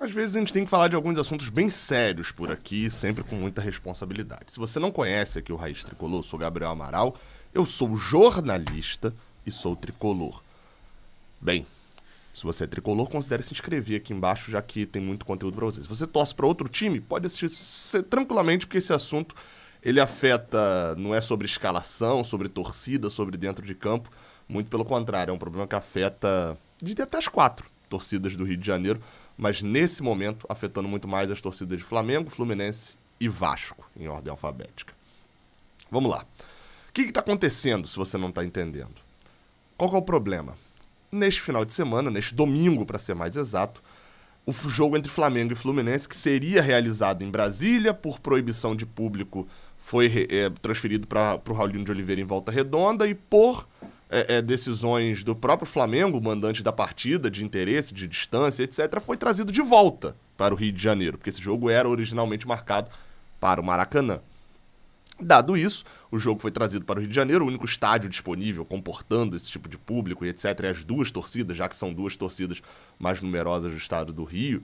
Às vezes a gente tem que falar de alguns assuntos bem sérios por aqui, sempre com muita responsabilidade. Se você não conhece aqui o Raiz Tricolor, eu sou Gabriel Amaral, eu sou jornalista e sou tricolor. Bem, se você é tricolor, considere se inscrever aqui embaixo, já que tem muito conteúdo para você. Se você torce para outro time, pode assistir tranquilamente, porque esse assunto ele afeta, não é sobre escalação, sobre torcida, sobre dentro de campo, muito pelo contrário, é um problema que afeta, diria até as quatro torcidas do Rio de Janeiro mas nesse momento afetando muito mais as torcidas de Flamengo, Fluminense e Vasco, em ordem alfabética. Vamos lá. O que está acontecendo se você não está entendendo? Qual é o problema? Neste final de semana, neste domingo, para ser mais exato, o jogo entre Flamengo e Fluminense, que seria realizado em Brasília, por proibição de público, foi é, transferido para o Raulino de Oliveira em Volta Redonda e por é, é, decisões do próprio Flamengo, mandante da partida, de interesse, de distância, etc., foi trazido de volta para o Rio de Janeiro, porque esse jogo era originalmente marcado para o Maracanã. Dado isso, o jogo foi trazido para o Rio de Janeiro, o único estádio disponível comportando esse tipo de público e etc. E as duas torcidas, já que são duas torcidas mais numerosas do estado do Rio,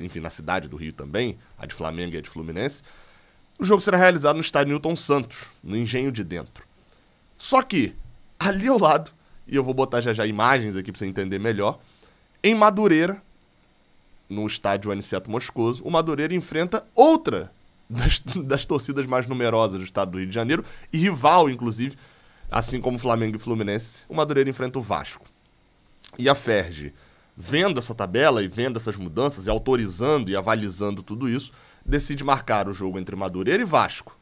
enfim, na cidade do Rio também, a de Flamengo e a de Fluminense, o jogo será realizado no estádio Newton Santos, no Engenho de Dentro. Só que ali ao lado, e eu vou botar já já imagens aqui para você entender melhor, em Madureira, no estádio Aniceto Moscoso, o Madureira enfrenta outra das, das torcidas mais numerosas do estado do Rio de Janeiro, e rival, inclusive, assim como Flamengo e Fluminense, o Madureira enfrenta o Vasco. E a Ferdi, vendo essa tabela e vendo essas mudanças, e autorizando e avalizando tudo isso, decide marcar o jogo entre Madureira e Vasco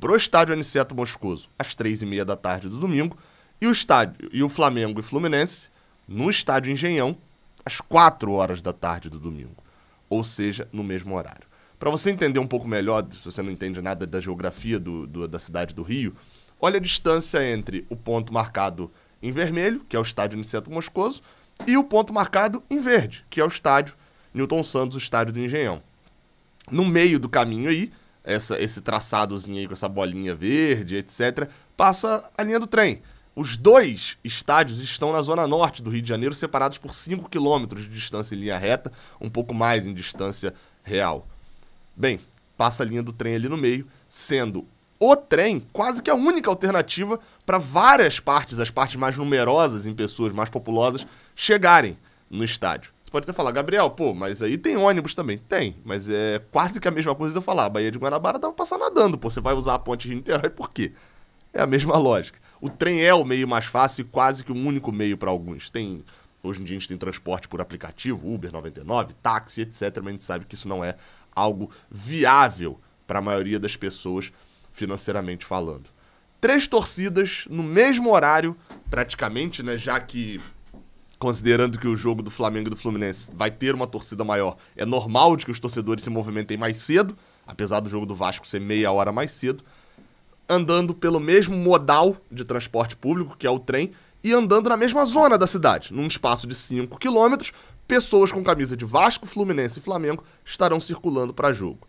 pro estádio Aniceto Moscoso, às três e meia da tarde do domingo, e o estádio, e o Flamengo e Fluminense, no estádio Engenhão, às 4 horas da tarde do domingo. Ou seja, no mesmo horário. Para você entender um pouco melhor, se você não entende nada da geografia do, do, da cidade do Rio, olha a distância entre o ponto marcado em vermelho, que é o estádio Niceto Moscoso, e o ponto marcado em verde, que é o estádio Newton Santos, o estádio do Engenhão. No meio do caminho aí, essa, esse traçadozinho aí com essa bolinha verde, etc., passa a linha do trem. Os dois estádios estão na zona norte do Rio de Janeiro, separados por 5 quilômetros de distância em linha reta, um pouco mais em distância real. Bem, passa a linha do trem ali no meio, sendo o trem quase que a única alternativa para várias partes, as partes mais numerosas em pessoas mais populosas, chegarem no estádio. Você pode até falar, Gabriel, pô, mas aí tem ônibus também. Tem, mas é quase que a mesma coisa de eu falar. A de Guanabara dá pra passar nadando, pô. Você vai usar a ponte de Niterói por quê? É a mesma lógica. O trem é o meio mais fácil e quase que o um único meio para alguns. Tem Hoje em dia a gente tem transporte por aplicativo, Uber 99, táxi, etc. Mas a gente sabe que isso não é algo viável para a maioria das pessoas financeiramente falando. Três torcidas no mesmo horário, praticamente, né? Já que considerando que o jogo do Flamengo e do Fluminense vai ter uma torcida maior, é normal de que os torcedores se movimentem mais cedo, apesar do jogo do Vasco ser meia hora mais cedo andando pelo mesmo modal de transporte público, que é o trem, e andando na mesma zona da cidade, num espaço de 5 quilômetros, pessoas com camisa de Vasco, Fluminense e Flamengo estarão circulando para jogo.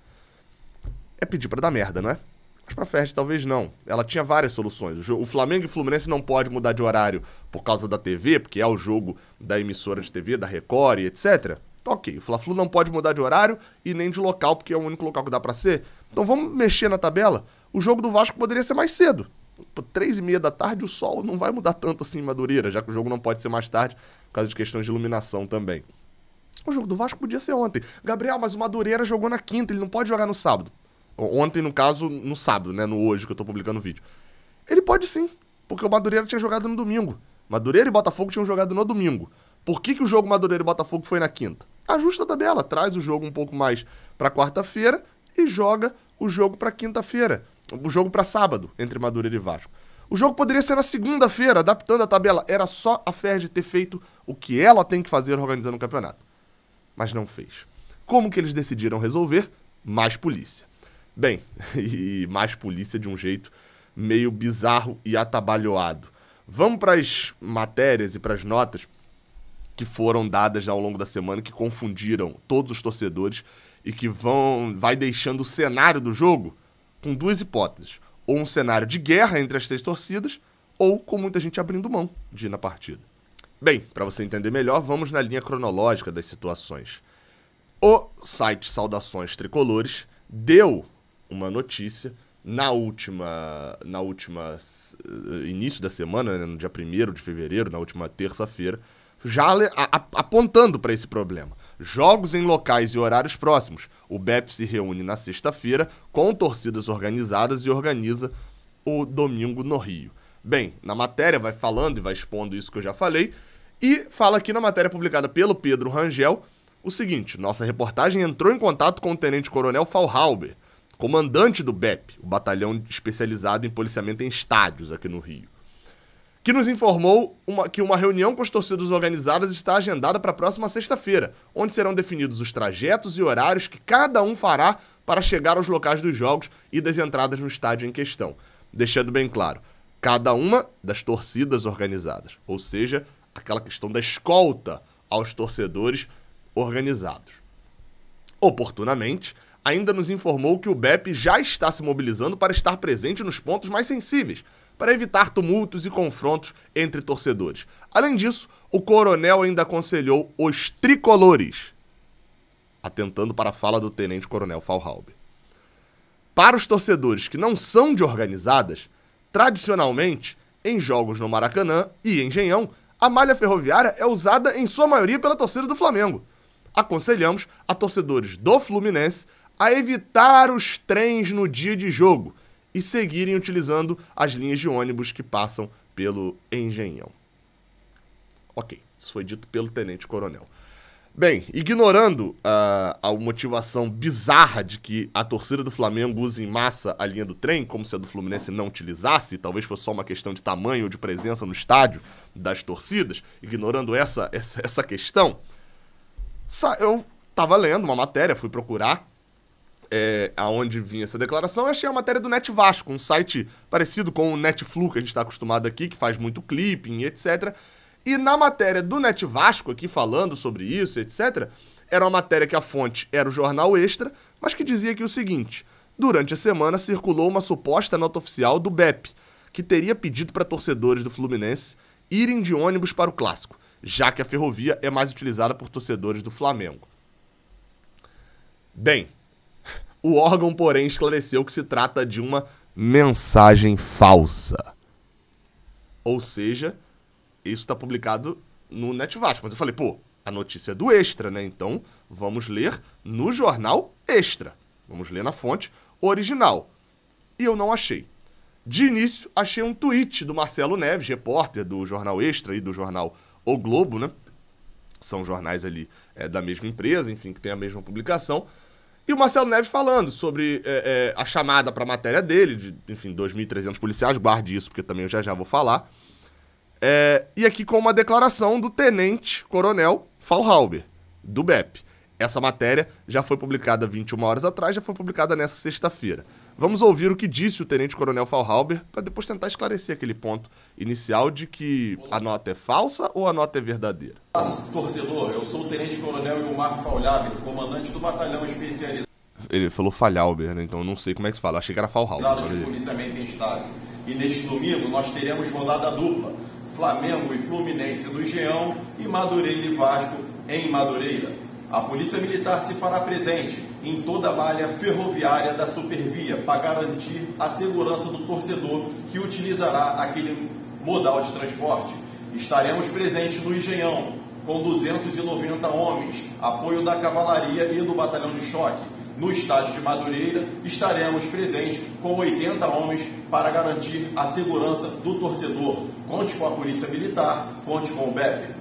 É pedir para dar merda, não é? Mas pra Ferdi talvez não. Ela tinha várias soluções. O, Flamengo e Fluminense não pode mudar de horário por causa da TV, porque é o jogo da emissora de TV, da Record e etc. Então, ok, o Fla-Flu não pode mudar de horário e nem de local, porque é o único local que dá para ser. Então vamos mexer na tabela. O jogo do Vasco poderia ser mais cedo. Três e meia da tarde o sol não vai mudar tanto assim em Madureira, já que o jogo não pode ser mais tarde por causa de questões de iluminação também. O jogo do Vasco podia ser ontem. Gabriel, mas o Madureira jogou na quinta, ele não pode jogar no sábado. Ontem, no caso, no sábado, né? No hoje que eu tô publicando o vídeo. Ele pode sim, porque o Madureira tinha jogado no domingo. Madureira e Botafogo tinham jogado no domingo. Por que, que o jogo Madureira e Botafogo foi na quinta? ajusta a tabela, traz o jogo um pouco mais para quarta-feira e joga o jogo para quinta-feira, o jogo para sábado, entre Madureira e Vasco. O jogo poderia ser na segunda-feira, adaptando a tabela. Era só a Férge ter feito o que ela tem que fazer organizando o campeonato. Mas não fez. Como que eles decidiram resolver? Mais polícia. Bem, e mais polícia de um jeito meio bizarro e atabalhoado. Vamos para as matérias e para as notas que foram dadas ao longo da semana, que confundiram todos os torcedores e que vão vai deixando o cenário do jogo com duas hipóteses. Ou um cenário de guerra entre as três torcidas, ou com muita gente abrindo mão de ir na partida. Bem, para você entender melhor, vamos na linha cronológica das situações. O site Saudações Tricolores deu uma notícia na última, na última eh, início da semana, né, no dia 1 de fevereiro, na última terça-feira, já a, a, apontando para esse problema. Jogos em locais e horários próximos. O BEP se reúne na sexta-feira com torcidas organizadas e organiza o domingo no Rio. Bem, na matéria vai falando e vai expondo isso que eu já falei. E fala aqui na matéria publicada pelo Pedro Rangel o seguinte: nossa reportagem entrou em contato com o tenente-coronel Falhauber, comandante do BEP, o batalhão especializado em policiamento em estádios aqui no Rio que nos informou uma, que uma reunião com as torcidas organizadas está agendada para a próxima sexta-feira, onde serão definidos os trajetos e horários que cada um fará para chegar aos locais dos jogos e das entradas no estádio em questão. Deixando bem claro, cada uma das torcidas organizadas, ou seja, aquela questão da escolta aos torcedores organizados. Oportunamente, ainda nos informou que o BEP já está se mobilizando para estar presente nos pontos mais sensíveis para evitar tumultos e confrontos entre torcedores. Além disso, o coronel ainda aconselhou os tricolores, atentando para a fala do tenente-coronel Falhaube. Para os torcedores que não são de organizadas, tradicionalmente, em jogos no Maracanã e em Engenhão, a malha ferroviária é usada em sua maioria pela torcida do Flamengo. Aconselhamos a torcedores do Fluminense a evitar os trens no dia de jogo e seguirem utilizando as linhas de ônibus que passam pelo Engenhão. Ok, isso foi dito pelo Tenente Coronel. Bem, ignorando uh, a motivação bizarra de que a torcida do Flamengo use em massa a linha do trem, como se a do Fluminense não utilizasse, talvez fosse só uma questão de tamanho ou de presença no estádio das torcidas, ignorando essa, essa, essa questão, eu tava lendo uma matéria, fui procurar é, aonde vinha essa declaração, achei a matéria do Net Vasco, um site parecido com o Netflu que a gente está acostumado aqui, que faz muito clipping, etc. E na matéria do Net Vasco, aqui falando sobre isso, etc., era uma matéria que a fonte era o jornal Extra, mas que dizia que o seguinte: durante a semana circulou uma suposta nota oficial do BEP, que teria pedido para torcedores do Fluminense irem de ônibus para o clássico, já que a ferrovia é mais utilizada por torcedores do Flamengo. Bem, o órgão, porém, esclareceu que se trata de uma mensagem falsa. Ou seja, isso está publicado no Netvasco. Mas eu falei, pô, a notícia é do Extra, né? Então vamos ler no jornal Extra. Vamos ler na fonte original. E eu não achei. De início, achei um tweet do Marcelo Neves, repórter do jornal Extra e do jornal O Globo, né? São jornais ali é, da mesma empresa, enfim, que tem a mesma publicação. E o Marcelo Neves falando sobre é, é, a chamada para a matéria dele, de, enfim, 2.300 policiais, guarde isso, porque também eu já já vou falar. É, e aqui com uma declaração do tenente coronel Falhauber, do BEP. Essa matéria já foi publicada 21 horas atrás, já foi publicada nessa sexta-feira. Vamos ouvir o que disse o tenente-coronel Falhauber para depois tentar esclarecer aquele ponto inicial de que a nota é falsa ou a nota é verdadeira. Torcedor, eu sou o tenente-coronel Gilmar Falhauber, comandante do batalhão especializado. Ele falou Falhauber, né? Então eu não sei como é que se fala. Achei que era Falhauber. de policiamento em estado. E neste domingo nós teremos rodada dupla. Flamengo e Fluminense no Engenhão e Madureira e Vasco em Madureira. A Polícia Militar se fará presente em toda a malha ferroviária da Supervia para garantir a segurança do torcedor que utilizará aquele modal de transporte. Estaremos presentes no Engenhão, com 290 homens, apoio da cavalaria e do batalhão de choque. No estádio de Madureira, estaremos presentes com 80 homens para garantir a segurança do torcedor. Conte com a Polícia Militar, conte com o BEP.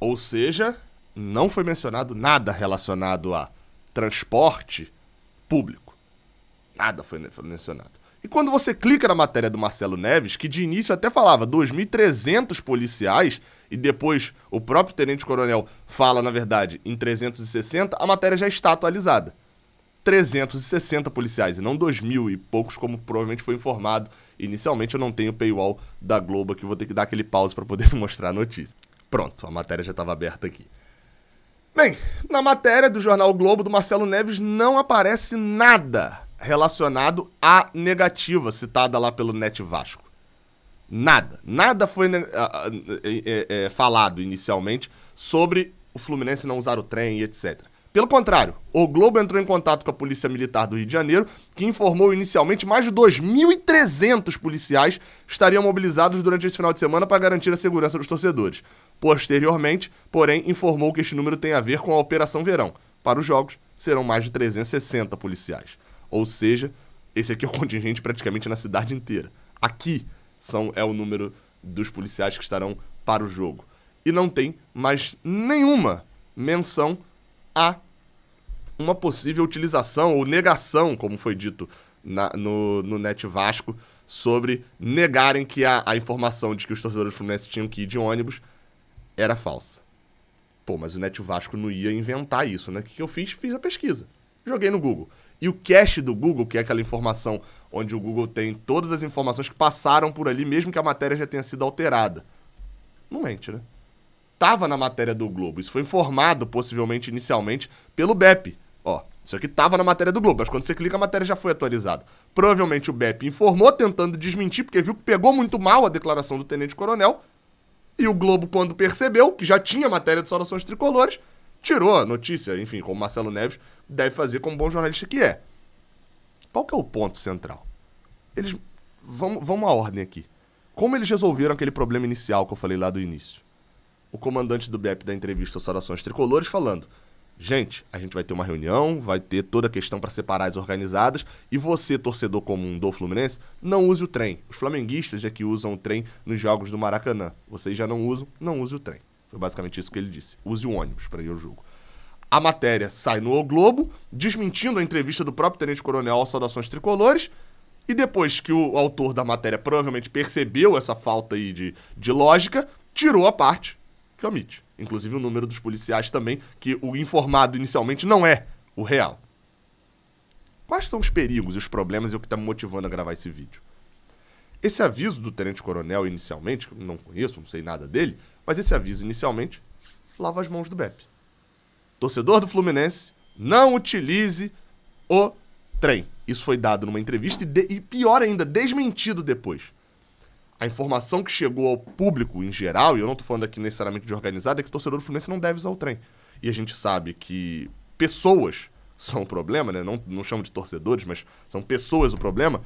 Ou seja, não foi mencionado nada relacionado a transporte público. Nada foi mencionado. E quando você clica na matéria do Marcelo Neves, que de início até falava 2.300 policiais, e depois o próprio tenente-coronel fala, na verdade, em 360, a matéria já está atualizada. 360 policiais, e não 2.000 e poucos, como provavelmente foi informado. Inicialmente eu não tenho paywall da Globo, que vou ter que dar aquele pause para poder mostrar a notícia. Pronto, a matéria já estava aberta aqui. Bem, na matéria do jornal o Globo do Marcelo Neves não aparece nada relacionado à negativa citada lá pelo Net Vasco. Nada. Nada foi é, é, falado inicialmente sobre o Fluminense não usar o trem e etc. Pelo contrário, o Globo entrou em contato com a Polícia Militar do Rio de Janeiro, que informou inicialmente mais de 2.300 policiais estariam mobilizados durante esse final de semana para garantir a segurança dos torcedores. Posteriormente, porém, informou que este número tem a ver com a Operação Verão. Para os jogos, serão mais de 360 policiais. Ou seja, esse aqui é o contingente praticamente na cidade inteira. Aqui são, é o número dos policiais que estarão para o jogo. E não tem mais nenhuma menção a uma possível utilização ou negação, como foi dito na, no, no Net Vasco, sobre negarem que a, a informação de que os torcedores do Fluminense tinham que ir de ônibus era falsa. Pô, mas o Neto Vasco não ia inventar isso, né? O que eu fiz? Fiz a pesquisa. Joguei no Google. E o cache do Google, que é aquela informação onde o Google tem todas as informações que passaram por ali, mesmo que a matéria já tenha sido alterada. Não mente, né? Tava na matéria do Globo. Isso foi informado, possivelmente, inicialmente, pelo BEP. Ó, isso aqui tava na matéria do Globo, mas quando você clica, a matéria já foi atualizada. Provavelmente o BEP informou, tentando desmentir, porque viu que pegou muito mal a declaração do tenente-coronel e o Globo, quando percebeu que já tinha matéria de saudações tricolores, tirou a notícia, enfim, como Marcelo Neves deve fazer como bom jornalista que é. Qual que é o ponto central? Eles. Vamos, vamos à ordem aqui. Como eles resolveram aquele problema inicial que eu falei lá do início? O comandante do BEP da entrevista Saudações Tricolores falando: gente, a gente vai ter uma reunião, vai ter toda a questão para separar as organizadas e você, torcedor comum do Fluminense, não use o trem. Os flamenguistas é que usam o trem nos jogos do Maracanã. Vocês já não usam, não use o trem. Foi basicamente isso que ele disse. Use o ônibus para ir ao jogo. A matéria sai no O Globo, desmentindo a entrevista do próprio Tenente Coronel aos Saudações Tricolores. E depois que o autor da matéria provavelmente percebeu essa falta aí de, de lógica, tirou a parte que omite. Inclusive o número dos policiais também, que o informado inicialmente não é o real. Quais são os perigos e os problemas e o que está me motivando a gravar esse vídeo? Esse aviso do tenente-coronel inicialmente, não conheço, não sei nada dele, mas esse aviso inicialmente lava as mãos do BEP. Torcedor do Fluminense, não utilize o trem. Isso foi dado numa entrevista e, de, e pior ainda, desmentido depois a informação que chegou ao público em geral, e eu não estou falando aqui necessariamente de organizado, é que o torcedor do Fluminense não deve usar o trem. E a gente sabe que pessoas são o problema, né? Não, não chamo de torcedores, mas são pessoas o problema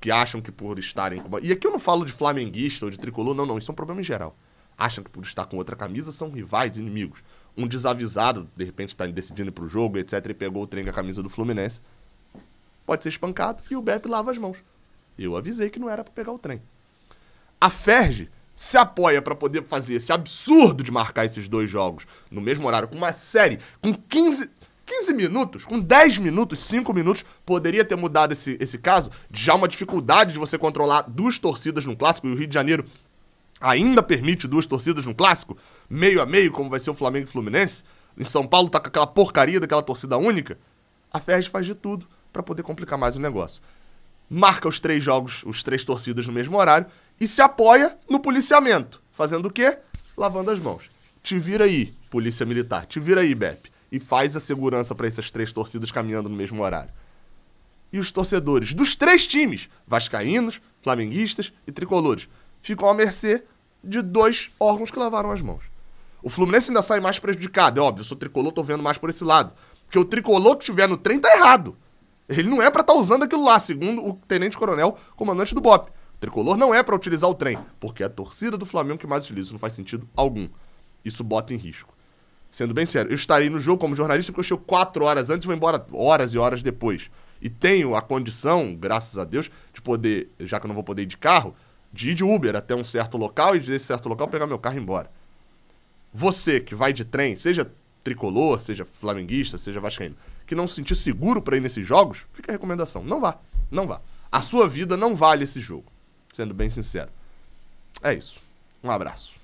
que acham que por estarem com E aqui eu não falo de flamenguista ou de tricolor, não, não. Isso é um problema em geral. Acham que por estar com outra camisa são rivais, inimigos. Um desavisado, de repente, está decidindo para o jogo, etc., e pegou o trem com a camisa do Fluminense. Pode ser espancado e o Beppe lava as mãos. Eu avisei que não era para pegar o trem. A Ferge se apoia para poder fazer esse absurdo de marcar esses dois jogos no mesmo horário, com uma série, com 15, 15 minutos, com 10 minutos, 5 minutos, poderia ter mudado esse, esse caso. Já uma dificuldade de você controlar duas torcidas num clássico, e o Rio de Janeiro ainda permite duas torcidas num clássico, meio a meio, como vai ser o Flamengo e o Fluminense. Em São Paulo tá com aquela porcaria daquela torcida única. A Ferge faz de tudo para poder complicar mais o negócio marca os três jogos, os três torcidas no mesmo horário e se apoia no policiamento. Fazendo o quê? Lavando as mãos. Te vira aí, Polícia Militar, te vira aí, BEP, e faz a segurança para essas três torcidas caminhando no mesmo horário. E os torcedores dos três times, vascaínos, flamenguistas e tricolores, ficam à mercê de dois órgãos que lavaram as mãos. O Fluminense ainda sai mais prejudicado, é óbvio, eu sou tricolor, tô vendo mais por esse lado. Porque o tricolor que tiver no trem tá errado. Ele não é para estar tá usando aquilo lá, segundo o tenente-coronel, comandante do BOP. O tricolor não é para utilizar o trem, porque é a torcida do Flamengo que mais utiliza. Isso não faz sentido algum. Isso bota em risco. Sendo bem sério, eu estarei no jogo como jornalista porque eu chego quatro horas antes e vou embora horas e horas depois. E tenho a condição, graças a Deus, de poder, já que eu não vou poder ir de carro, de ir de Uber até um certo local e desse certo local pegar meu carro e ir embora. Você que vai de trem, seja tricolor, seja flamenguista, seja vascaíno, que não se sentir seguro para ir nesses jogos, fica a recomendação. Não vá. Não vá. A sua vida não vale esse jogo. Sendo bem sincero. É isso. Um abraço.